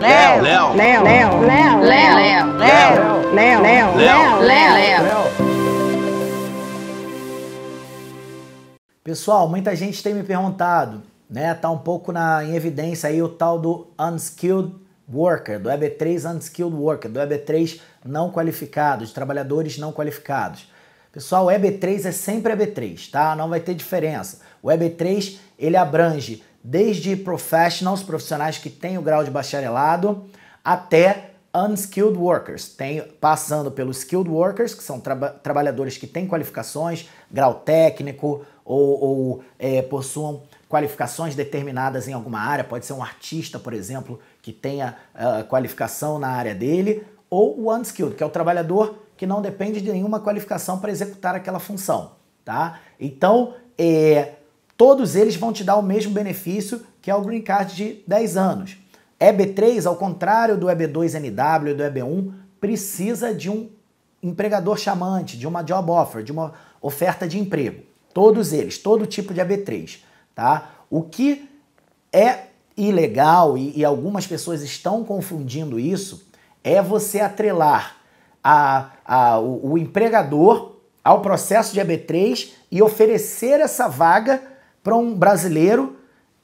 Léo, Léo, Léo, Léo, Léo, Léo, Léo, Léo, Léo, Léo, Léo. Pessoal, muita gente tem me perguntado, né? Tá um pouco na, em evidência aí o tal do unskilled worker, do EB3 unskilled worker, do EB3 não qualificado, de trabalhadores não qualificados. Pessoal, o EB3 é sempre EB3, tá? Não vai ter diferença. O EB3 ele abrange desde professionals, profissionais que têm o grau de bacharelado, até unskilled workers, tem, passando pelos skilled workers, que são trabalhadores que têm qualificações, grau técnico ou, ou é, possuam qualificações determinadas em alguma área, pode ser um artista, por exemplo, que tenha uh, qualificação na área dele, ou o unskilled, que é o trabalhador que não depende de nenhuma qualificação para executar aquela função, tá? Então, é, todos eles vão te dar o mesmo benefício que é o Green Card de 10 anos. EB3, ao contrário do EB2NW e do EB1, precisa de um empregador chamante, de uma job offer, de uma oferta de emprego. Todos eles, todo tipo de EB3, tá? O que é ilegal e, e algumas pessoas estão confundindo isso é você atrelar a, a, o, o empregador ao processo de EB3 e oferecer essa vaga para um brasileiro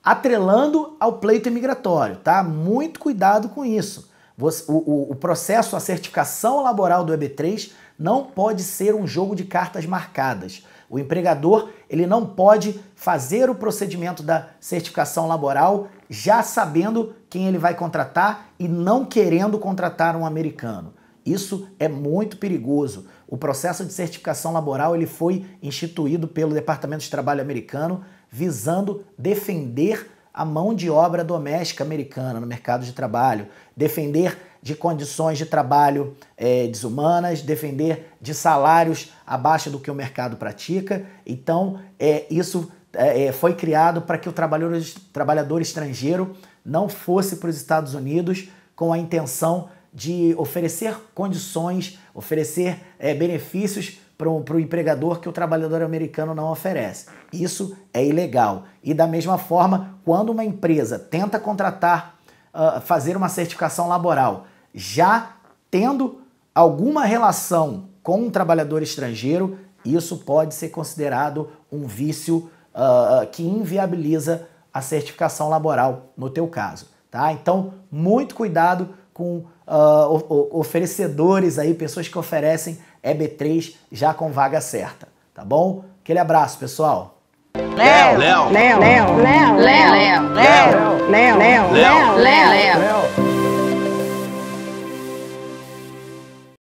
atrelando ao pleito imigratório, tá? Muito cuidado com isso. Você, o, o, o, processo, a certificação laboral do EB3 não pode ser um jogo de cartas marcadas. O empregador ele não pode fazer o procedimento da certificação laboral já sabendo quem ele vai contratar e não querendo contratar um americano. Isso é muito perigoso. O processo de certificação laboral ele foi instituído pelo Departamento de Trabalho americano visando defender a mão de obra doméstica americana no mercado de trabalho, defender de condições de trabalho é, desumanas, defender de salários abaixo do que o mercado pratica. Então, é, isso é, é foi criado para que o trabalhador, trabalhador estrangeiro não fosse para os Estados Unidos com a intenção de oferecer condições, oferecer é, benefícios para o empregador que o trabalhador americano não oferece. Isso é ilegal. E da mesma forma, quando uma empresa tenta contratar, uh, fazer uma certificação laboral, já tendo alguma relação com um trabalhador estrangeiro, isso pode ser considerado um vício uh, que inviabiliza a certificação laboral, no teu caso. Tá? Então, muito cuidado com uh, oferecedores aí, pessoas que oferecem EB3 já com vaga certa, tá bom? Aquele abraço, pessoal. Léo, Léo, Léo, Léo, Léo, Léo, Léo, Léo, Léo, Léo, Léo, Léo.